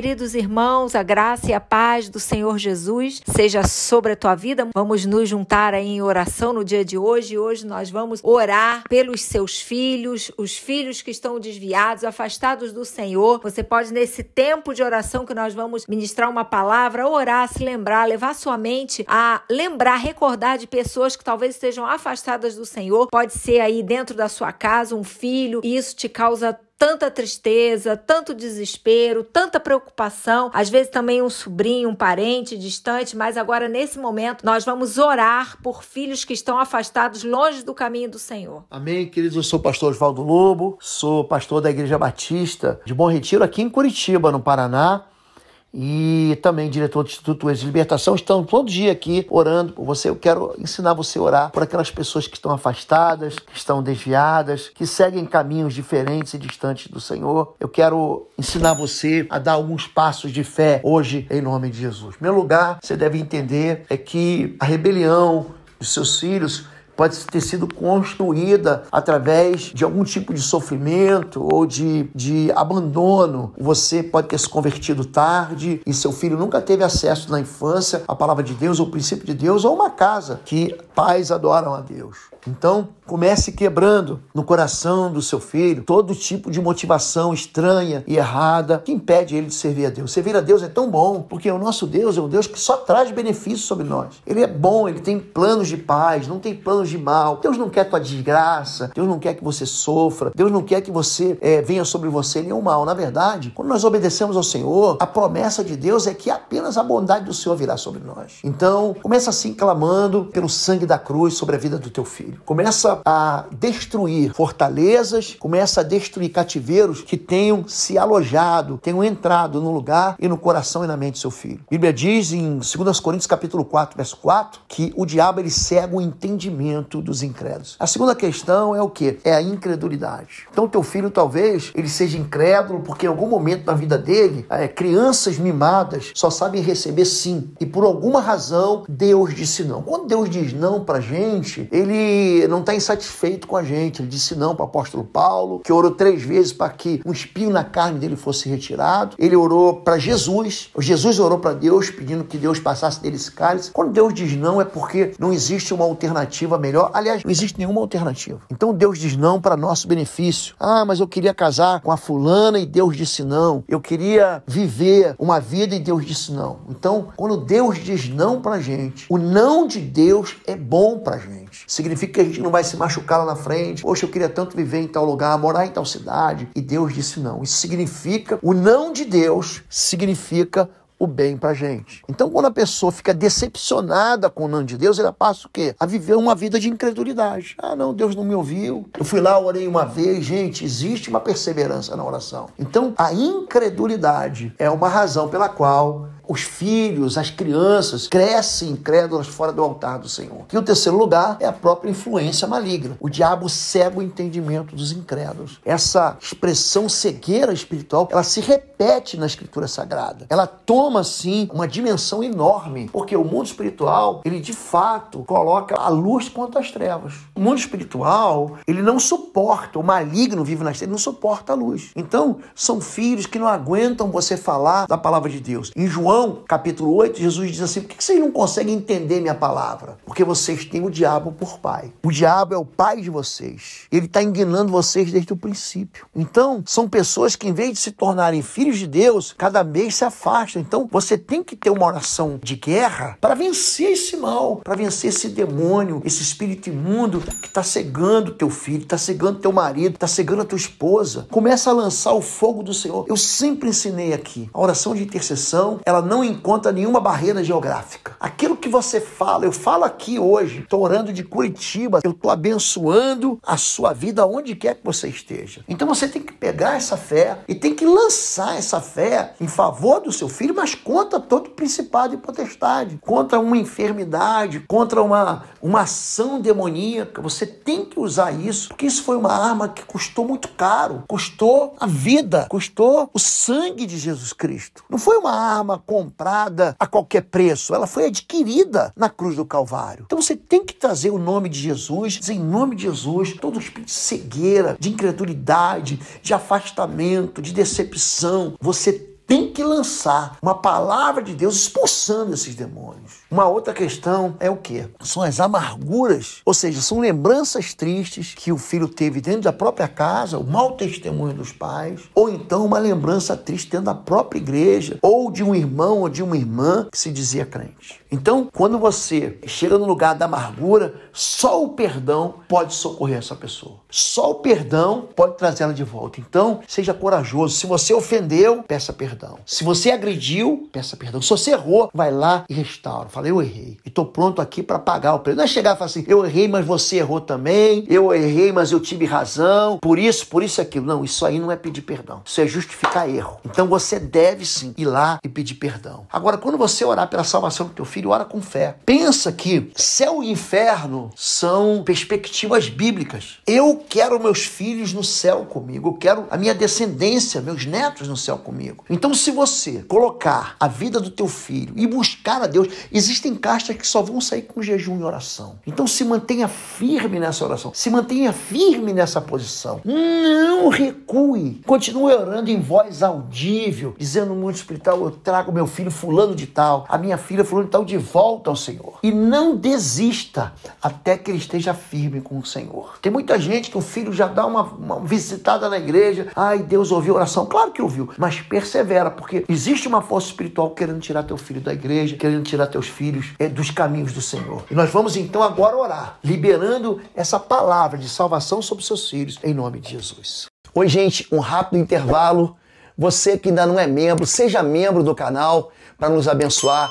Queridos irmãos, a graça e a paz do Senhor Jesus seja sobre a tua vida. Vamos nos juntar aí em oração no dia de hoje. Hoje nós vamos orar pelos seus filhos, os filhos que estão desviados, afastados do Senhor. Você pode, nesse tempo de oração que nós vamos ministrar uma palavra, orar, se lembrar, levar sua mente a lembrar, recordar de pessoas que talvez estejam afastadas do Senhor. Pode ser aí dentro da sua casa, um filho, e isso te causa tanta tristeza, tanto desespero, tanta preocupação, às vezes também um sobrinho, um parente distante, mas agora nesse momento nós vamos orar por filhos que estão afastados longe do caminho do Senhor. Amém, queridos. Eu sou o pastor Oswaldo Lobo, sou pastor da Igreja Batista de Bom Retiro aqui em Curitiba, no Paraná e também diretor do Instituto Ex Libertação, estão todo dia aqui orando por você. Eu quero ensinar você a orar por aquelas pessoas que estão afastadas, que estão desviadas, que seguem caminhos diferentes e distantes do Senhor. Eu quero ensinar você a dar alguns passos de fé hoje em nome de Jesus. Meu lugar, você deve entender, é que a rebelião dos seus filhos pode ter sido construída através de algum tipo de sofrimento ou de, de abandono. Você pode ter se convertido tarde e seu filho nunca teve acesso na infância à palavra de Deus, ao princípio de Deus, ou uma casa que pais adoram a Deus. Então, comece quebrando no coração do seu filho todo tipo de motivação estranha e errada que impede ele de servir a Deus. Servir a Deus é tão bom, porque o nosso Deus é um Deus que só traz benefícios sobre nós. Ele é bom, ele tem planos de paz, não tem planos de mal. Deus não quer tua desgraça. Deus não quer que você sofra. Deus não quer que você é, venha sobre você nenhum mal. Na verdade, quando nós obedecemos ao Senhor, a promessa de Deus é que apenas a bondade do Senhor virá sobre nós. Então, começa assim clamando pelo sangue da cruz sobre a vida do teu filho. Começa a destruir fortalezas, começa a destruir cativeiros que tenham se alojado, tenham entrado no lugar e no coração e na mente do seu filho. A Bíblia diz em 2 Coríntios capítulo 4, verso 4, que o diabo ele cega o entendimento julgamento dos incrédulos. A segunda questão é o que? É a incredulidade. Então teu filho talvez ele seja incrédulo porque em algum momento da vida dele, é, crianças mimadas só sabem receber sim e por alguma razão Deus disse não. Quando Deus diz não para gente, ele não está insatisfeito com a gente. Ele disse não para o apóstolo Paulo, que orou três vezes para que um espinho na carne dele fosse retirado. Ele orou para Jesus. Jesus orou para Deus pedindo que Deus passasse dele esse cálice. Quando Deus diz não é porque não existe uma alternativa melhor melhor. Aliás, não existe nenhuma alternativa. Então Deus diz não para nosso benefício. Ah, mas eu queria casar com a fulana e Deus disse não. Eu queria viver uma vida e Deus disse não. Então, quando Deus diz não para gente, o não de Deus é bom para gente. Significa que a gente não vai se machucar lá na frente. Poxa, eu queria tanto viver em tal lugar, morar em tal cidade. E Deus disse não. Isso significa, o não de Deus significa o bem para gente. Então, quando a pessoa fica decepcionada com o nome de Deus, ela passa o quê? A viver uma vida de incredulidade. Ah, não, Deus não me ouviu. Eu fui lá, orei uma vez. Gente, existe uma perseverança na oração. Então, a incredulidade é uma razão pela qual os filhos, as crianças crescem incrédulas fora do altar do Senhor. E o terceiro lugar é a própria influência maligna. O diabo cega o entendimento dos incrédulos. Essa expressão cegueira espiritual, ela se repete na Escritura Sagrada. Ela toma, sim, uma dimensão enorme, porque o mundo espiritual, ele de fato coloca a luz contra as trevas. O mundo espiritual, ele não suporta, o maligno vive nas trevas, ele não suporta a luz. Então, são filhos que não aguentam você falar da palavra de Deus. Em João João, capítulo 8, Jesus diz assim: por que vocês não conseguem entender minha palavra? Porque vocês têm o diabo por pai. O diabo é o pai de vocês. Ele está enganando vocês desde o princípio. Então, são pessoas que, em vez de se tornarem filhos de Deus, cada mês se afastam. Então, você tem que ter uma oração de guerra para vencer esse mal, para vencer esse demônio, esse espírito imundo que está cegando teu filho, está cegando teu marido, está cegando a tua esposa. Começa a lançar o fogo do Senhor. Eu sempre ensinei aqui, a oração de intercessão, ela ela não encontra nenhuma barreira geográfica. Aquilo que você fala, eu falo aqui hoje, estou orando de Curitiba, eu estou abençoando a sua vida onde quer que você esteja. Então você tem que pegar essa fé e tem que lançar essa fé em favor do seu filho, mas contra todo principado e potestade, contra uma enfermidade, contra uma, uma ação demoníaca. Você tem que usar isso, porque isso foi uma arma que custou muito caro, custou a vida, custou o sangue de Jesus Cristo. Não foi uma arma comprada a qualquer preço, ela foi adquirida na cruz do Calvário. Então você tem que trazer o nome de Jesus, dizer em nome de Jesus, todo espírito de cegueira, de incredulidade, de afastamento, de decepção. Você tem que lançar uma palavra de Deus expulsando esses demônios. Uma outra questão é o que? São as amarguras, ou seja, são lembranças tristes que o filho teve dentro da própria casa, o mau testemunho dos pais, ou então uma lembrança triste dentro da própria igreja, ou de um irmão ou de uma irmã que se dizia crente. Então, quando você chega no lugar da amargura, só o perdão pode socorrer essa pessoa. Só o perdão pode trazê-la de volta. Então, seja corajoso. Se você ofendeu, peça perdão perdão. Se você agrediu, peça perdão. Se você errou, vai lá e restaura. Fala, eu errei. E tô pronto aqui para pagar o preço. Não é chegar e falar assim, eu errei, mas você errou também. Eu errei, mas eu tive razão. Por isso, por isso aquilo. Não, isso aí não é pedir perdão. Isso é justificar erro. Então você deve sim ir lá e pedir perdão. Agora, quando você orar pela salvação do teu filho, ora com fé. Pensa que céu e inferno são perspectivas bíblicas. Eu quero meus filhos no céu comigo. Eu quero a minha descendência, meus netos no céu comigo. Então então, se você colocar a vida do teu filho e buscar a Deus, existem castas que só vão sair com jejum e oração. Então, se mantenha firme nessa oração, se mantenha firme nessa posição. Não recue. Continue orando em voz audível, dizendo no mundo espiritual: Eu trago meu filho fulano de tal, a minha filha fulano de tal de volta ao Senhor. E não desista até que ele esteja firme com o Senhor. Tem muita gente que o filho já dá uma, uma visitada na igreja. Ai, Deus ouviu a oração. Claro que ouviu, mas percebeu porque existe uma força espiritual querendo tirar teu filho da igreja, querendo tirar teus filhos é, dos caminhos do Senhor. E nós vamos então agora orar, liberando essa palavra de salvação sobre seus filhos, em nome de Jesus. Oi, gente, um rápido intervalo. Você que ainda não é membro, seja membro do canal para nos abençoar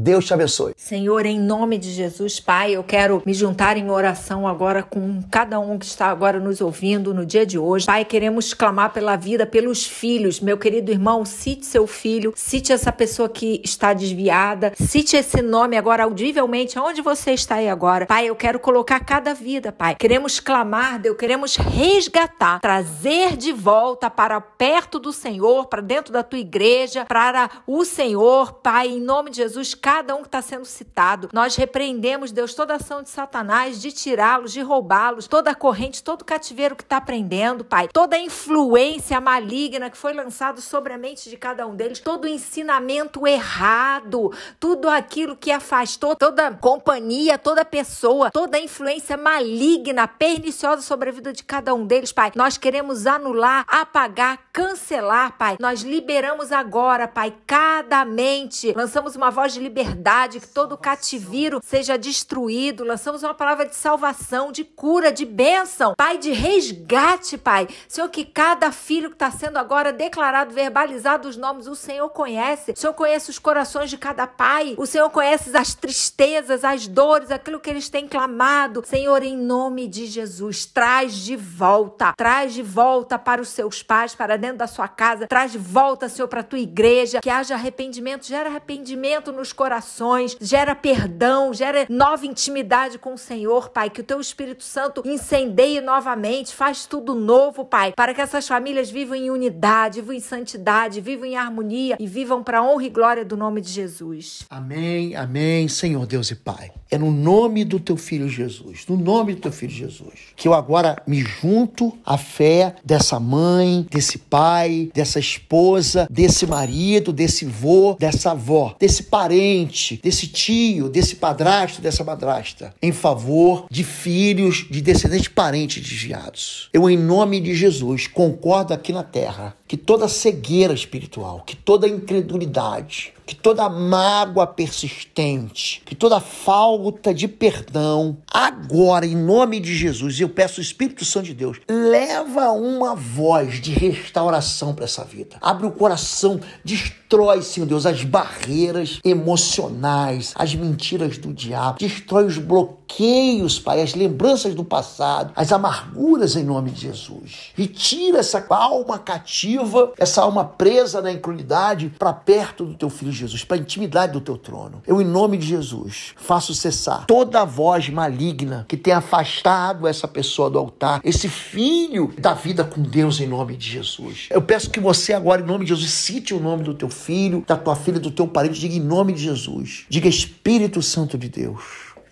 Deus te abençoe. Senhor, em nome de Jesus, Pai, eu quero me juntar em oração agora com cada um que está agora nos ouvindo no dia de hoje. Pai, queremos clamar pela vida, pelos filhos. Meu querido irmão, cite seu filho, cite essa pessoa que está desviada, cite esse nome agora audivelmente, aonde você está aí agora. Pai, eu quero colocar cada vida, Pai. Queremos clamar, Deus, queremos resgatar, trazer de volta para perto do Senhor, para dentro da tua igreja, para o Senhor, Pai, em nome de Jesus, cada um que está sendo citado. Nós repreendemos, Deus, toda ação de Satanás de tirá-los, de roubá-los, toda a corrente, todo o cativeiro que está prendendo, Pai, toda a influência maligna que foi lançado sobre a mente de cada um deles, todo o ensinamento errado, tudo aquilo que afastou toda companhia, toda pessoa, toda a influência maligna, perniciosa sobre a vida de cada um deles, Pai. Nós queremos anular, apagar, cancelar, Pai. Nós liberamos agora, Pai, cada mente. Lançamos uma voz de liberdade liberdade, que todo cativeiro seja destruído. Lançamos uma palavra de salvação, de cura, de bênção. Pai, de resgate, Pai. Senhor, que cada filho que está sendo agora declarado, verbalizado os nomes, o Senhor conhece. O Senhor conhece os corações de cada pai. O Senhor conhece as tristezas, as dores, aquilo que eles têm clamado. Senhor, em nome de Jesus, traz de volta. Traz de volta para os seus pais, para dentro da sua casa. Traz de volta, Senhor, para a tua igreja. Que haja arrependimento. Gera arrependimento nos corações orações, gera perdão, gera nova intimidade com o Senhor, Pai. Que o teu Espírito Santo incendeie novamente, faz tudo novo, Pai, para que essas famílias vivam em unidade, vivam em santidade, vivam em harmonia e vivam para a honra e glória do nome de Jesus. Amém, amém, Senhor Deus e Pai. É no nome do teu filho Jesus, no nome do teu filho Jesus, que eu agora me junto à fé dessa mãe, desse pai, dessa esposa, desse marido, desse vô, dessa avó, desse parente parente, desse tio, desse padrasto, dessa madrasta, em favor de filhos de descendentes parentes desviados. Eu, em nome de Jesus, concordo aqui na terra que toda cegueira espiritual, que toda incredulidade, que toda mágoa persistente, que toda falta de perdão, agora em nome de Jesus, eu peço o Espírito Santo de Deus, leva uma voz de restauração para essa vida. Abre o coração, destrói, Senhor Deus, as barreiras emocionais, as mentiras do diabo, destrói os bloqueios bloqueios, Pai, as lembranças do passado, as amarguras em nome de Jesus. E tira essa alma cativa, essa alma presa na incredulidade para perto do teu filho Jesus, para a intimidade do teu trono. Eu, em nome de Jesus, faço cessar toda a voz maligna que tem afastado essa pessoa do altar, esse filho da vida com Deus, em nome de Jesus. Eu peço que você agora, em nome de Jesus, cite o nome do teu filho, da tua filha, do teu parente, diga em nome de Jesus. Diga Espírito Santo de Deus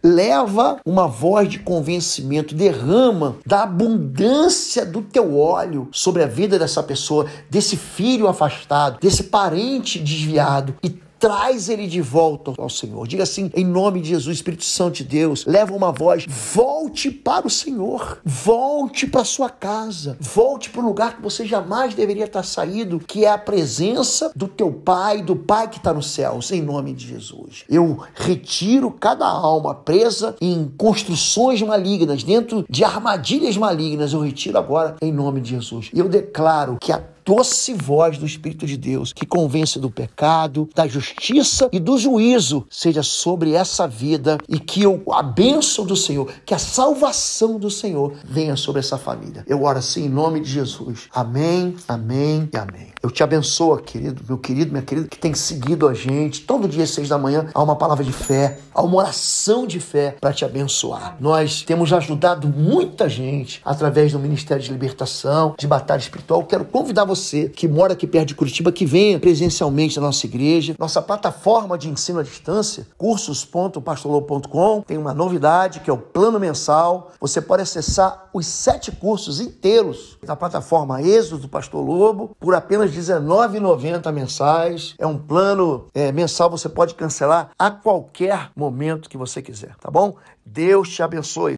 leva uma voz de convencimento, derrama da abundância do teu óleo sobre a vida dessa pessoa, desse filho afastado, desse parente desviado e traz ele de volta ao Senhor. Diga assim, em nome de Jesus, Espírito Santo de Deus, leva uma voz, volte para o Senhor, volte para sua casa, volte para o lugar que você jamais deveria estar saído, que é a presença do teu Pai, do Pai que está nos céus, em nome de Jesus. Eu retiro cada alma presa em construções malignas, dentro de armadilhas malignas, eu retiro agora em nome de Jesus. Eu declaro que a doce voz do Espírito de Deus, que convence do pecado, da justiça e do juízo, seja sobre essa vida e que a bênção do Senhor, que a salvação do Senhor venha sobre essa família. Eu oro assim em nome de Jesus. Amém, amém e amém. Eu te abençoo, querido, meu querido, minha querida, que tem seguido a gente. Todo dia, seis da manhã, há uma palavra de fé, há uma oração de fé para te abençoar. Nós temos ajudado muita gente através do Ministério de Libertação, de Batalha Espiritual. Quero convidar você você que mora aqui perto de Curitiba, que venha presencialmente na nossa igreja. Nossa plataforma de ensino à distância, cursos.pastorlou.com, tem uma novidade que é o plano mensal. Você pode acessar os sete cursos inteiros da plataforma Êxodo do Pastor Lobo por apenas R$19,90 mensais. É um plano é, mensal, você pode cancelar a qualquer momento que você quiser, tá bom? Deus te abençoe.